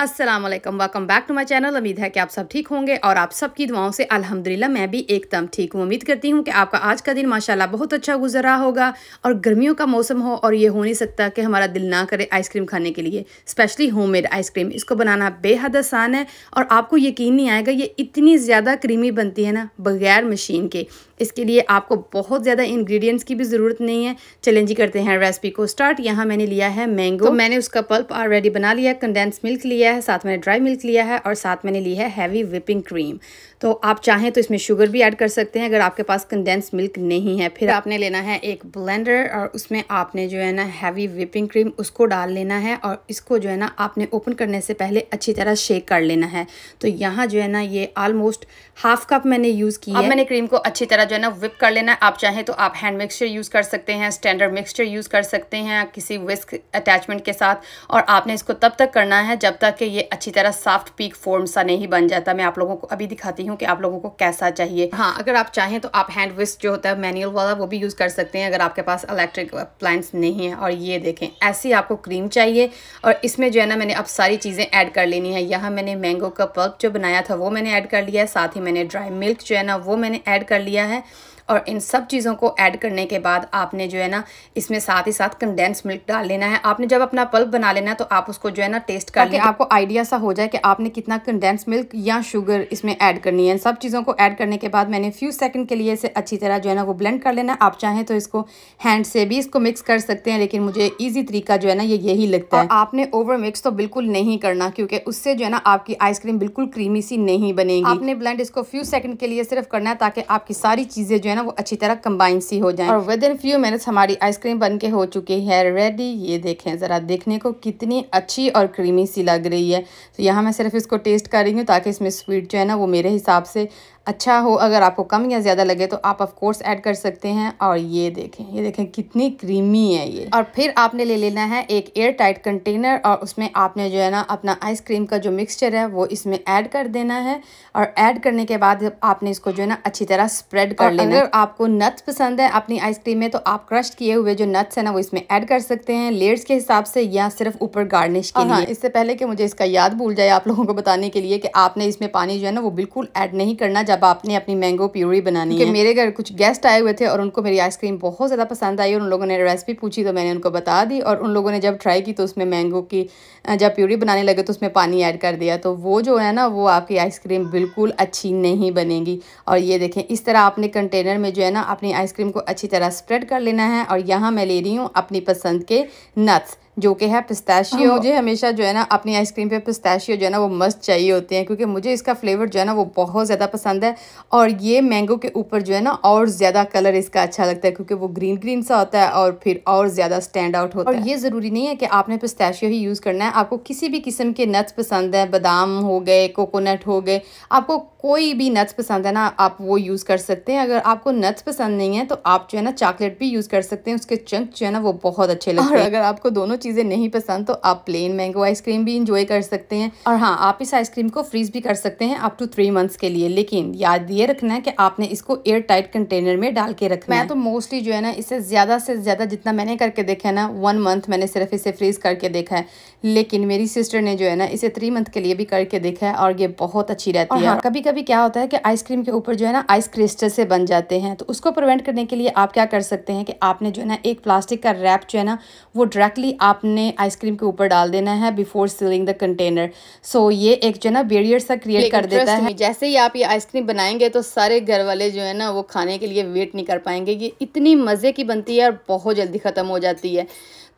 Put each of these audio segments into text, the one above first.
अस्सलाम वालेकुम welcome back to my channel उम्मीद है कि आप सब ठीक होंगे और आप सबकी दुआओं से अल्हम्दुलिल्लाह मैं भी एकदम ठीक हूँ उम्मीद करती हूँ कि आपका आज का दिन माशाल्लाह बहुत अच्छा गुजर रहा होगा और गर्मियों का मौसम हो और ये हो नहीं सकता कि हमारा दिल ना करे आइसक्रीम खाने के लिए स्पेशली होममेड आइसक्रीम इसको बनाना बेहद आसान है और आपको यकीन नहीं आएगा ये इतनी ज़्यादा क्रीमी बनती है ना बगैर मशीन के इसके लिए आपको बहुत ज़्यादा इंग्रेडिएंट्स की भी ज़रूरत नहीं है चलें जी करते हैं रेसिपी को स्टार्ट यहाँ मैंने लिया है मैंगो तो मैंने उसका पल्प ऑलरेडी बना लिया है कंडेंस मिल्क लिया है साथ मैंने ड्राई मिल्क लिया है और साथ मैंने ली है हैवी विपिंग क्रीम तो आप चाहें तो इसमें शुगर भी ऐड कर सकते हैं अगर आपके पास कंडेंस मिल्क नहीं है फिर आपने लेना है एक ब्लेंडर और उसमें आपने जो है ना हैवी विपिंग क्रीम उसको डाल लेना है और इसको जो है ना आपने ओपन करने से पहले अच्छी तरह शेक कर लेना है तो यहाँ जो है ना ये ऑलमोस्ट हाफ कप मैंने यूज़ किया मैंने क्रीम को अच्छी तरह जो है ना विप कर लेना है आप चाहें तो आप हैंड मिक्सचर यूज़ कर सकते हैं स्टैंडर्ड मिक्सचर यूज़ कर सकते हैं किसी विस्क अटैचमेंट के साथ और आपने इसको तब तक करना है जब तक कि ये अच्छी तरह सॉफ्ट पीक फॉर्म सा नहीं बन जाता मैं आप लोगों को अभी दिखाती हूँ हूँ कि आप लोगों को कैसा चाहिए हाँ अगर आप चाहें तो आप हैंड विस्ट जो होता है मैनुअल वाला वो भी यूज़ कर सकते हैं अगर आपके पास इलेक्ट्रिक अप्लाइंस नहीं है और ये देखें ऐसी आपको क्रीम चाहिए और इसमें जो है ना मैंने अब सारी चीज़ें ऐड कर लेनी है यहाँ मैंने मैंगो का पल्प जो बनाया था वो मैंने ऐड कर लिया है साथ ही मैंने ड्राई मिल्क जो है ना वो मैंने ऐड कर लिया है और इन सब चीज़ों को ऐड करने के बाद आपने जो है ना इसमें साथ ही साथ कंडेंस मिल्क डाल लेना है आपने जब अपना पल्प बना लेना है तो आप उसको जो है ना टेस्ट करके आपको आइडिया सा हो जाए कि आपने कितना कंडेंस मिल्क या शुगर इसमें ऐड करनी है इन सब चीज़ों को ऐड करने के बाद मैंने फ्यू सेकंड के लिए इसे अच्छी तरह जो है ना वो ब्लेंड कर लेना आप चाहें तो इसको हैंड से भी इसको मिक्स कर सकते हैं लेकिन मुझे ईजी तरीका जो है ना ये यही लगता है आपने ओवर मिक्स तो बिल्कुल नहीं करना क्योंकि उससे जो है ना आपकी आइसक्रीम बिल्कुल क्रीमी सी नहीं बनेगी आपने ब्लेंड इसको फ्यू सेकंड के लिए सिर्फ करना है ताकि आपकी सारी चीज़ें जो है ना ना वो अच्छी तरह कंबाइन सी हो जाए और विद इन फ्यू मिनट्स हमारी आइसक्रीम बन के हो चुकी है रेडी ये देखें ज़रा देखने को कितनी अच्छी और क्रीमी सी लग रही है तो यहाँ मैं सिर्फ इसको टेस्ट कर रही हूँ ताकि इसमें स्वीट जो है ना वो मेरे हिसाब से अच्छा हो अगर आपको कम या ज़्यादा लगे तो आप ऑफ कोर्स ऐड कर सकते हैं और ये देखें ये देखें कितनी क्रीमी है ये और फिर आपने ले लेना है एक एयर टाइट कंटेनर और उसमें आपने जो है ना अपना आइसक्रीम का जो मिक्सचर है वो इसमें ऐड कर देना है और ऐड करने के बाद आपने इसको जो है ना अच्छी तरह स्प्रेड कर लेना अगर आपको नट्स पसंद है अपनी आइसक्रीम में तो आप क्रश किए हुए जो नट्स है ना वो इसमें ऐड कर सकते हैं लेयर्स के हिसाब से या सिर्फ ऊपर गार्निश के हाँ, लिए इससे पहले कि मुझे इसका याद भूल जाए आप लोगों को बताने के लिए कि आपने इसमें पानी जो है ना वो बिल्कुल ऐड नहीं करना जब आपने अपनी मैंगो प्यूरी बनानी है मेरे घर कुछ गेस्ट आए हुए थे और उनको मेरी आइसक्रीम बहुत ज़्यादा पसंद आई और उन लोगों ने रेसिपी पूछी तो मैंने उनको बता दी और उन लोगों ने जब ट्राई की तो उसमें मैंगो की जब प्यूरी बनाने लगे तो उसमें पानी ऐड कर दिया तो वो जो है ना वो आपकी आइसक्रीम बिल्कुल अच्छी नहीं बनेगी और ये देखें इस तरह आपने कंटेनर में जो है ना अपनी आइसक्रीम को अच्छी तरह स्प्रेड कर लेना है और यहाँ मैं ले रही हूँ अपनी पसंद के नट्स जो कि है पिस्ताशियो मुझे हमेशा जो है ना अपनी आइसक्रीम पे पिस्ताशियो जो है ना वो मस्त चाहिए होते हैं क्योंकि मुझे इसका फ्लेवर जो है ना वो बहुत ज़्यादा पसंद है और ये मैंगो के ऊपर जो है ना और ज़्यादा कलर इसका अच्छा लगता है क्योंकि वो ग्रीन ग्रीन सा होता है और फिर और ज़्यादा स्टैंड आउट होता है और ये ज़रूरी नहीं है कि आपने पिस्ताशियो ही यूज़ करना है आपको किसी भी किस्म के नट्स पसंद हैं बादाम हो गए कोकोनट हो गए आपको कोई भी नट्स पसंद है ना आप वो यूज़ कर सकते हैं अगर आपको नट्स पसंद नहीं है तो आप जो है ना चॉकलेट भी यूज़ कर सकते हैं उसके चंक जो है ना वो बहुत अच्छे लगते हैं अगर आपको दोनों चीज़ें नहीं पसंद तो आप प्लेन मैंगो आइसक्रीम भी इंजॉय कर सकते हैं और हाँ आप इस आइसक्रीम को फ्रीज भी कर सकते हैं अप टू थ्री मंथ्स के लिए लेकिन याद ये रखना है कि आपने इसको एयर टाइट कंटेनर में डाल के रखना मैं है। तो मोस्टली जो है ना इसे ज़्यादा से ज़्यादा जितना मैंने करके देखा है ना वन मंथ मैंने सिर्फ इसे फ्रीज करके देखा है लेकिन मेरी सिस्टर ने जो है ना इसे थ्री मंथ के लिए भी करके देखा है और ये बहुत अच्छी रहती है हाँ। कभी कभी क्या होता है कि आइसक्रीम के ऊपर जो है ना आइस क्रिस्टल से बन जाते हैं तो उसको प्रिवेंट करने के लिए आप क्या कर सकते हैं कि आपने जो है ना एक प्लास्टिक का रैप जो है ना वो डायरेक्टली आप आपने आइसक्रीम के ऊपर डाल देना है before sealing the container so ये एक जो है ना बेरियर सा क्रिएट कर देता है जैसे ही आप ये आइसक्रीम बनाएंगे तो सारे घर वाले जो है ना वो खाने के लिए वेट नहीं कर पाएंगे ये इतनी मज़े की बनती है और बहुत जल्दी ख़त्म हो जाती है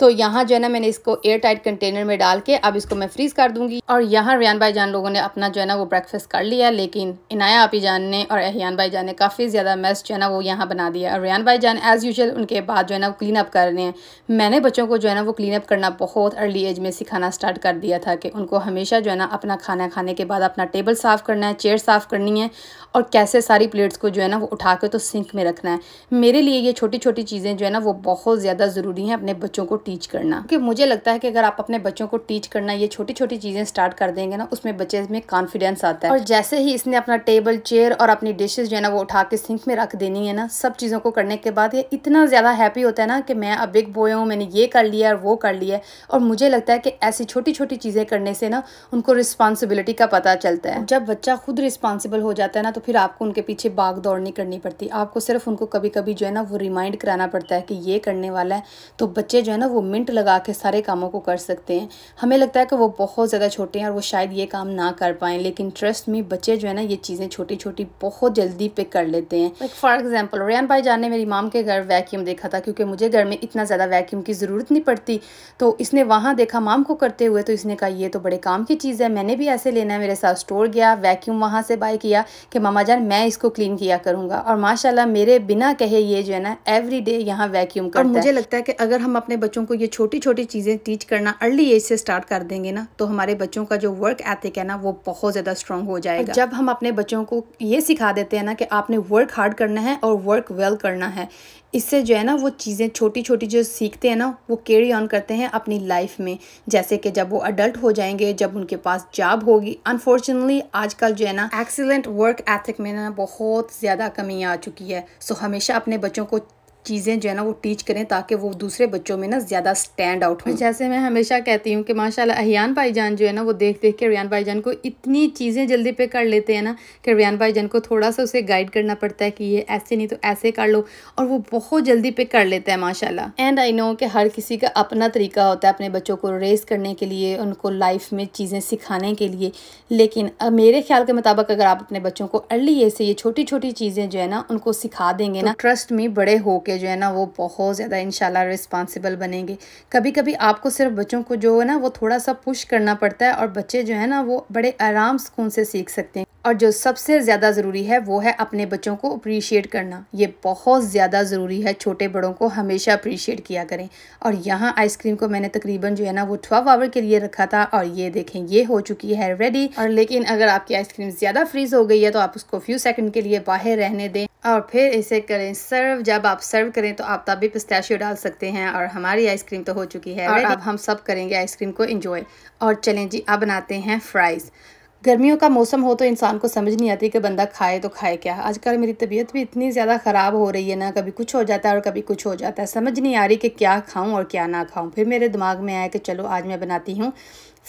तो यहाँ जो है ना मैंने इसको एयर टाइट कंटेनर में डाल के अब इसको मैं फ्रीज़ कर दूँगी और यहाँ रियान भाई जान लोगों ने अपना जो है ना वो ब्रेकफास्ट कर लिया लेकिन इनाया आपी जान ने और अहियान भाई जान ने काफ़ी ज़्यादा मेस जो है ना वो यहाँ बना दिया और रियान भाई जान एज़ यूजल उनके बाद जो है ना वो क्लीन अप कर रहे हैं मैंने बच्चों को जो है ना वो क्लीन अप करना बहुत अर्ली एज में सिखाना स्टार्ट कर दिया था कि उनको हमेशा जो है ना अपना खाना खाने के बाद अपना टेबल साफ़ करना है चेयर साफ़ करनी है और कैसे सारी प्लेट्स को जो है ना वो उठा कर तो सिंक में रखना है मेरे लिए ये छोटी छोटी चीज़ें जो है ना वो बहुत ज़्यादा ज़रूरी हैं अपने बच्चों को टीच करना क्योंकि मुझे लगता है कि अगर आप अपने बच्चों को टीच करना ये छोटी छोटी चीज़ें स्टार्ट कर देंगे ना उसमें बच्चे में कॉन्फिडेंस आता है और जैसे ही इसने अपना टेबल चेयर और अपनी डिशेज जो है ना वो उठा के सिंक में रख देनी है ना सब चीज़ों को करने के बाद ये इतना ज़्यादा हैप्पी होता है ना कि मैं अब बिग बॉय हूँ मैंने ये कर लिया और वो कर लिया और मुझे लगता है कि ऐसी छोटी छोटी चीज़ें करने से ना उनको रिस्पॉन्सिबिलिटी का पता चलता है जब बच्चा खुद रिस्पॉन्सिबल हो जाता है ना तो फिर आपको उनके पीछे बाग दौड़ नहीं करनी पड़ती आपको सिर्फ उनको कभी कभी जो है ना वो रिमाइंड कराना पड़ता है कि ये करने वाला है तो बच्चे जो है ना वो मिनट लगा के सारे कामों को कर सकते हैं हमें लगता है कि वो बहुत ज़्यादा छोटे हैं और वो शायद ये काम ना कर पाएँ लेकिन ट्रस्ट में बच्चे जो है ना ये चीज़ें छोटी छोटी बहुत जल्दी पिक कर लेते हैं लाइक फॉर एग्जाम्पल रेन भाई जान ने मेरी माम के घर वैक्यूम देखा था क्योंकि मुझे घर में इतना ज़्यादा वैक्यूम की ज़रूरत नहीं पड़ती तो इसने वहाँ देखा माम को करते हुए तो इसने कहा ये तो बड़े काम की चीज़ है मैंने भी ऐसे लेना है मेरे साथ स्टोर गया वैक्यूम वहाँ से बाय किया कि मामा जान मैं इसको क्लीन किया करूँगा और माशाला मेरे बिना कहे ये जो है ना एवरी डे यहाँ वैक्यूम कर मुझे लगता है कि अगर हम अपने बच्चों बच्चों को ये छोटी छोटी चीज़ें टीच करना अर्ली एज से स्टार्ट कर देंगे ना तो हमारे बच्चों का जो वर्क एथिक है ना वो बहुत ज़्यादा स्ट्रॉन्ग हो जाएगा जब हम अपने बच्चों को ये सिखा देते हैं ना कि आपने वर्क हार्ड करना है और वर्क वेल well करना है इससे जो है ना वो चीज़ें छोटी छोटी जो सीखते हैं ना वो कैरी ऑन करते हैं अपनी लाइफ में जैसे कि जब वो अडल्ट हो जाएंगे जब उनके पास जॉब होगी अनफॉर्चुनेटली आजकल जो है ना एक्सीलेंट वर्क एथिक में ना बहुत ज़्यादा कमी आ चुकी है सो हमेशा अपने बच्चों को चीज़ें जो है ना वो टीच करें ताकि वो दूसरे बच्चों में ना ज़्यादा स्टैंड आउट हो जैसे मैं हमेशा कहती हूँ कि माशाल्लाह अहियान भाईजान जो है ना वो देख देख के रियान भाईजान को इतनी चीज़ें जल्दी पे कर लेते हैं ना कि रियान भाईजान को थोड़ा सा उसे गाइड करना पड़ता है कि ये ऐसे नहीं तो ऐसे कर लो और वो बहुत जल्दी पे कर लेता है माशा एंड आई नो कि हर किसी का अपना तरीका होता है अपने बच्चों को रेस करने के लिए उनको लाइफ में चीज़ें सिखाने के लिए लेकिन मेरे ख्याल के मुताबिक अगर आप अपने बच्चों को अर्ली एज से ये छोटी छोटी चीज़ें जो है ना उनको सिखा देंगे तो ना ट्रस्ट में बड़े होकर के जो है ना वो बहुत ज़्यादा इन रिस्पॉन्सिबल बनेंगे कभी कभी आपको सिर्फ बच्चों को जो है ना वो थोड़ा सा पुश करना पड़ता है और बच्चे जो है ना वो बड़े आराम सुकून से सीख सकते हैं और जो सबसे ज़्यादा ज़रूरी है वो है अपने बच्चों को अप्रीशिएट करना ये बहुत ज़्यादा ज़रूरी है छोटे बड़ों को हमेशा अप्रीशिएट किया करें और यहाँ आइसक्रीम को मैंने तकरीबन जो है ना वो ट्वेल्व आवर के लिए रखा था और ये देखें ये हो चुकी है रेडी और लेकिन अगर आपकी आइसक्रीम ज़्यादा फ्रीज हो गई है तो आप उसको फ्यू सेकेंड के लिए बाहर रहने दें और फिर इसे करें सर्व जब आप सर्व सर्व करें तो आप तब भी पिस्ताशियो डाल सकते हैं और हमारी आइसक्रीम तो हो चुकी है और अब हम सब करेंगे आइसक्रीम को इंजॉय और चलें जी अब बनाते हैं फ्राइज़ गर्मियों का मौसम हो तो इंसान को समझ नहीं आती कि बंदा खाए तो खाए क्या आजकल मेरी तबीयत भी इतनी ज़्यादा ख़राब हो रही है ना कभी कुछ हो जाता है और कभी कुछ हो जाता है समझ नहीं आ रही कि क्या खाऊं और क्या ना खाऊं फिर मेरे दिमाग में आया कि चलो आज मैं बनाती हूँ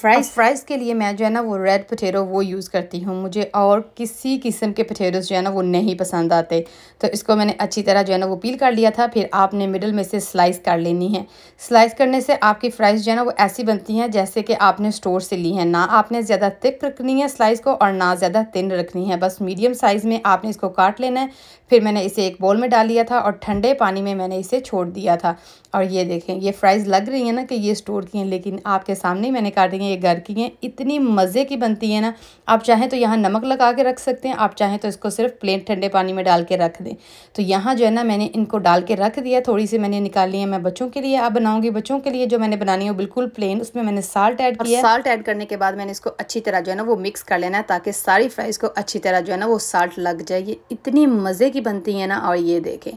फ्राइज़ फ्राइज़ के लिए मैं जो है ना वो रेड पटेटो वो यूज़ करती हूँ मुझे और किसी किस्म के पटेटोज़ जो है ना वो नहीं पसंद आते तो इसको मैंने अच्छी तरह जो है ना वो पील कर लिया था फिर आपने मिडल में से स्लाइस कर लेनी है स्लाइस करने से आपकी फ्राइज़ जो है ना वो ऐसी बनती हैं जैसे कि आपने स्टोर से ली है ना आपने ज़्यादा थिक रखनी है स्लाइस को और ना ज़्यादा तिन रखनी है बस मीडियम साइज़ में आपने इसको काट लेना है फिर मैंने इसे एक बोल में डाल लिया था और ठंडे पानी में मैंने इसे छोड़ दिया था और ये देखें ये फ्राइज़ लग रही है ना कि ये स्टोर की हैं लेकिन आपके सामने मैंने काट दी हैं ये घर की हैं इतनी मज़े की बनती है ना आप चाहें तो यहाँ नमक लगा के रख सकते हैं आप चाहें तो इसको सिर्फ प्लेन ठंडे पानी में डाल के रख दें तो यहाँ जो है ना मैंने इनको डाल के रख दिया थोड़ी सी मैंने निकाली है मैं बच्चों के लिए आप बनाऊँगी बच्चों के लिए जो मैंने बनानी है बिल्कुल प्लेन उसमें मैंने साल्ट ऐड किया साल्ट ऐड करने के बाद मैंने इसको अच्छी तरह जो है ना वो मिक्स कर लेना है ताकि सारी फ्राइज़ को अच्छी तरह जो है ना वो साल्ट लग जाए ये इतनी मज़े की बनती है ना और ये देखें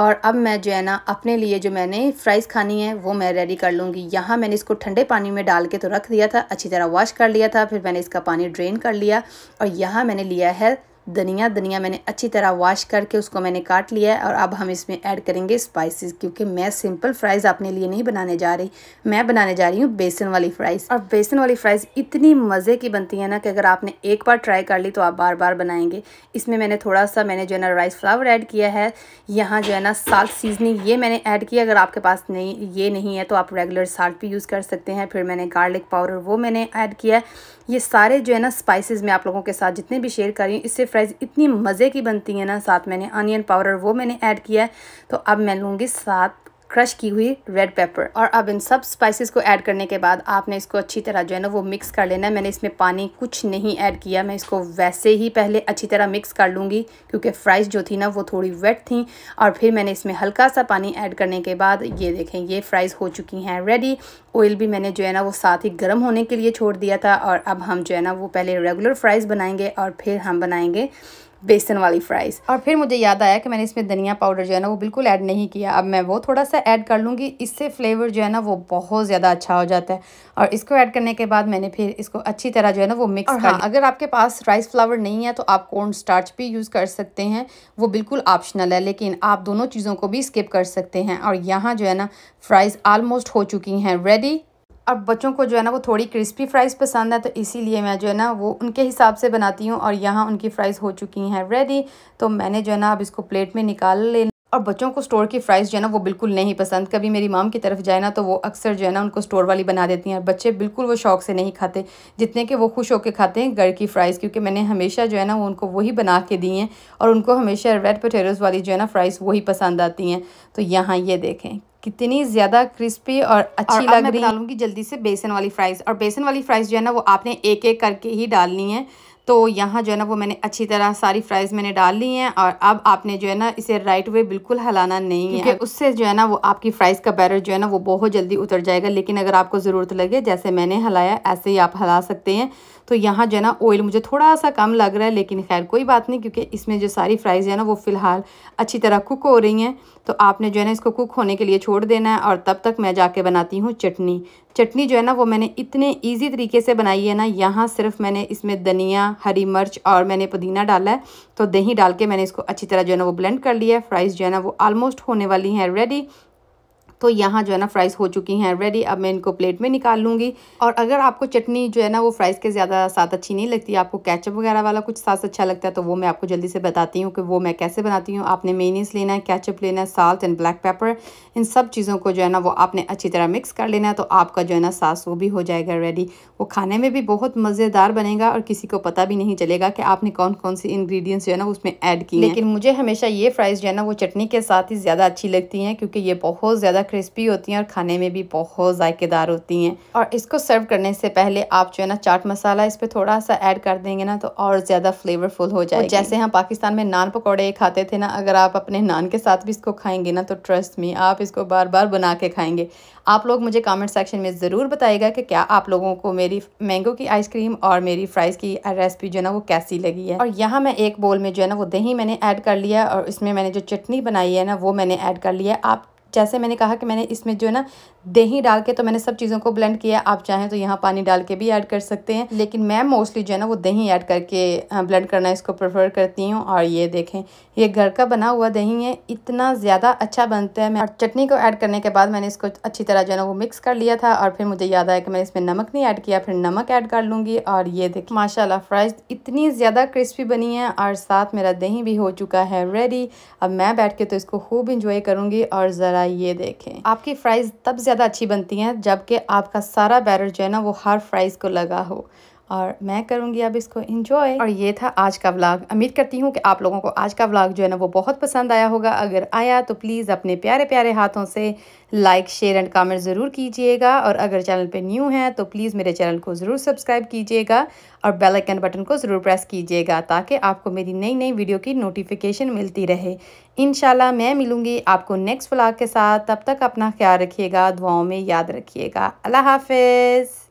और अब मैं जो है ना अपने लिए जो मैंने फ्राइज़ खानी है वो मैं रेडी कर लूँगी यहाँ मैंने इसको ठंडे पानी में डाल के तो रख दिया था अच्छी तरह वॉश कर लिया था फिर मैंने इसका पानी ड्रेन कर लिया और यहाँ मैंने लिया है धनिया धनिया मैंने अच्छी तरह वॉश करके उसको मैंने काट लिया है और अब हम इसमें ऐड करेंगे स्पाइसेस क्योंकि मैं सिंपल फ्राइज़ अपने लिए नहीं बनाने जा रही मैं बनाने जा रही हूँ बेसन वाली फ्राइज़ और बेसन वाली फ्राइज़ इतनी मज़े की बनती है ना कि अगर आपने एक बार ट्राई कर ली तो आप बार बार बनाएंगे इसमें मैंने थोड़ा सा मैंने जो है ना राइस फ्लावर ऐड किया है यहाँ जो है ना साल्ट सीजनिंग ये मैंने ऐड किया अगर आपके पास नहीं ये नहीं है तो आप रेगुलर साल्ट भी यूज़ कर सकते हैं फिर मैंने गार्लिक पाउडर वो मैंने ऐड किया है ये सारे जो है ना स्पाइसेस मैं आप लोगों के साथ जितने भी शेयर कर रही हूँ इससे फ्राइज़ इतनी मज़े की बनती है ना साथ मैंने अनियन पाउडर वो मैंने ऐड किया है तो अब मैं लूँगी सात क्रश की हुई रेड पेपर और अब इन सब स्पाइसेस को ऐड करने के बाद आपने इसको अच्छी तरह जो है ना वो मिक्स कर लेना है मैंने इसमें पानी कुछ नहीं ऐड किया मैं इसको वैसे ही पहले अच्छी तरह मिक्स कर लूँगी क्योंकि फ्राइज़ जो थी ना वो थोड़ी वेट थी और फिर मैंने इसमें हल्का सा पानी ऐड करने के बाद ये देखें ये फ्राइज़ हो चुकी हैं रेडी ऑयल भी मैंने जो है ना वो साथ ही गर्म होने के लिए छोड़ दिया था और अब हम जो है ना वो पहले रेगुलर फ्राइज़ बनाएंगे और फिर हम बनाएंगे बेसन वाली फ्राइज़ और फिर मुझे याद आया कि मैंने इसमें धनिया पाउडर जो है ना वो बिल्कुल ऐड नहीं किया अब मैं वो थोड़ा सा ऐड कर लूँगी इससे फ्लेवर जो है ना वो बहुत ज़्यादा अच्छा हो जाता है और इसको ऐड करने के बाद मैंने फिर इसको अच्छी तरह जो है ना वो मिक्स कर हाँ, अगर आपके पास राइस फ्लावर नहीं है तो आप कॉर्न स्टार्च भी यूज़ कर सकते हैं वो बिल्कुल ऑप्शनल है लेकिन आप दोनों चीज़ों को भी स्किप कर सकते हैं और यहाँ जो है ना फ्राइज़ आलमोस्ट हो चुकी हैं रेडी और बच्चों को जो है ना वो थोड़ी क्रिस्पी फ्राइज़ पसंद है तो इसीलिए मैं जो है ना वो उनके हिसाब से बनाती हूँ और यहाँ उनकी फ़्राइज़ हो चुकी हैं रेडी तो मैंने जो है ना अब इसको प्लेट में निकाल लेना और बच्चों को स्टोर की फ़्राइज़ जो है ना वो बिल्कुल नहीं पसंद कभी मेरी माम की तरफ जाए ना तो वो अक्सर जो है ना उनको स्टोर वाली बना देती हैं और बच्चे बिल्कुल वो शौक से नहीं खाते जितने के वो खुश होकर खाते हैं घर की फ़्राइज़ क्योंकि मैंने हमेशा जो है ना वो उनको वही बना के दी हैं और उनको हमेशा रेड पटेरोज वाली जो है ना फ़्राइज़ वही पसंद आती हैं तो यहाँ ये देखें कितनी ज़्यादा क्रिस्पी और अच्छी और लग रही डालूंगी जल्दी से बेसन वाली फ्राइज़ और बेसन वाली फ्राइज़ जो है ना वो आपने एक एक करके ही डालनी है तो यहाँ जो है ना वो मैंने अच्छी तरह सारी फ्राइज़ मैंने डाल ली हैं और अब आपने जो है ना इसे राइट वे बिल्कुल हलाना नहीं है उससे जो है ना वो आपकी फ्राइज़ का बैटर जो है ना वो बहुत जल्दी उतर जाएगा लेकिन अगर आपको ज़रूरत लगे जैसे मैंने हलाया ऐसे ही आप हला सकते हैं तो यहाँ जो है ना ऑयल मुझे थोड़ा सा कम लग रहा है लेकिन खैर कोई बात नहीं क्योंकि इसमें जो सारी फ्राइज़ है ना वो फ़िलहाल अच्छी तरह कुक हो रही हैं तो आपने जो है ना इसको कुक होने के लिए छोड़ देना है और तब तक मैं जाके बनाती हूँ चटनी चटनी जो है ना वो मैंने इतने ईजी तरीके से बनाई है ना यहाँ सिर्फ मैंने इसमें धनिया हरी मिर्च और मैंने पुदीना डाला है तो दही डाल के मैंने इसको अच्छी तरह जो है ना वो ब्लेंड कर लिया है फ्राइज़ जो है ना वो आलमोस्ट होने वाली हैं रेडी तो यहाँ जो है ना फ्राइज़ हो चुकी हैं रेडी अब मैं इनको प्लेट में निकाल लूँगी और अगर आपको चटनी जो है ना वो फ्राइज़ के ज़्यादा साथ अच्छी नहीं लगती आपको कैचअप वगैरह वाला कुछ साथ अच्छा लगता है तो वो मैं आपको जल्दी से बताती हूँ कि वो मैं कैसे बनाती हूँ आपने मेनीस लेना है कैचअप लेना है साल्ट एंड ब्लैक पेपर इन सब चीज़ों को जो है ना वो आपने अच्छी तरह मिक्स कर लेना है तो आपका जो है ना सास वो भी हो जाएगा रेडी वो खाने में भी बहुत मज़ेदार बनेगा और किसी को पता भी नहीं चलेगा कि आपने कौन कौन सी इंग्रेडिएंट्स जो है ना उसमें ऐड की लेकिन मुझे हमेशा ये फ्राइज़ जो है ना वो चटनी के साथ ही ज़्यादा अच्छी लगती हैं क्योंकि ये बहुत ज़्यादा क्रिस्पी होती हैं और खाने में भी बहुत ज़ायकेदार होती हैं और इसको सर्व करने से पहले आप जो है ना चाट मसाला इस पर थोड़ा सा ऐड कर देंगे ना तो और ज़्यादा फ्लेवरफुल हो जाए जैसे हम पाकिस्तान में नान पकौड़े खाते थे ना अगर आप अपने नान के साथ भी इसको खाएंगे ना तो ट्रस्ट में आप इसको बार बार बना के खाएंगे आप लोग मुझे कमेंट सेक्शन में ज़रूर बताएगा कि क्या आप लोगों को मेरी मैंगो की आइसक्रीम और मेरी फ्राइज़ की रेसिपी जो है ना वो कैसी लगी है और यहाँ मैं एक बोल में जो है ना वो दही मैंने ऐड कर लिया और इसमें मैंने जो चटनी बनाई है ना वो मैंने ऐड कर लिया आप जैसे मैंने कहा कि मैंने इसमें जो है ना दही डाल के तो मैंने सब चीज़ों को ब्लेंड किया आप चाहें तो यहाँ पानी डाल के भी ऐड कर सकते हैं लेकिन मैं मोस्टली जो है ना वो दही ऐड करके ब्लेंड करना इसको प्रेफर करती हूँ और ये देखें ये घर का बना हुआ दही है इतना ज़्यादा अच्छा बनता है मैं चटनी को ऐड करने के बाद मैंने इसको अच्छी तरह जो है ना वो मिक्स कर लिया था और फिर मुझे याद आया कि मैंने इसमें नमक नहीं ऐड किया फिर नमक ऐड कर लूँगी और ये देखें माशाला फ्राइज इतनी ज़्यादा क्रिस्पी बनी है और साथ मेरा दही भी हो चुका है रेडी अब मैं बैठ के तो इसको खूब इंजॉय करूँगी और ज़रा ये देखें आपकी फ्राइज़ तब ज़्यादा अच्छी बनती हैं जबकि आपका सारा बैटर जो है ना वो हर फ्राइज़ को लगा हो और मैं करूँगी अब इसको इंजॉय और ये था आज का व्लॉग उम्मीद करती हूँ कि आप लोगों को आज का व्लॉग जो है ना वो बहुत पसंद आया होगा अगर आया तो प्लीज़ अपने प्यारे प्यारे हाथों से लाइक शेयर एंड कमेंट ज़रूर कीजिएगा और अगर चैनल पे न्यू हैं तो प्लीज़ मेरे चैनल को ज़रूर सब्सक्राइब कीजिएगा और बेल आइकन बटन को ज़रूर प्रेस कीजिएगा ताकि आपको मेरी नई नई वीडियो की नोटिफिकेशन मिलती रहे इन मैं मिलूँगी आपको नेक्स्ट व्लॉग के साथ तब तक अपना ख्याल रखिएगा दुआओं में याद रखिएगा अल्लाह हाफिज़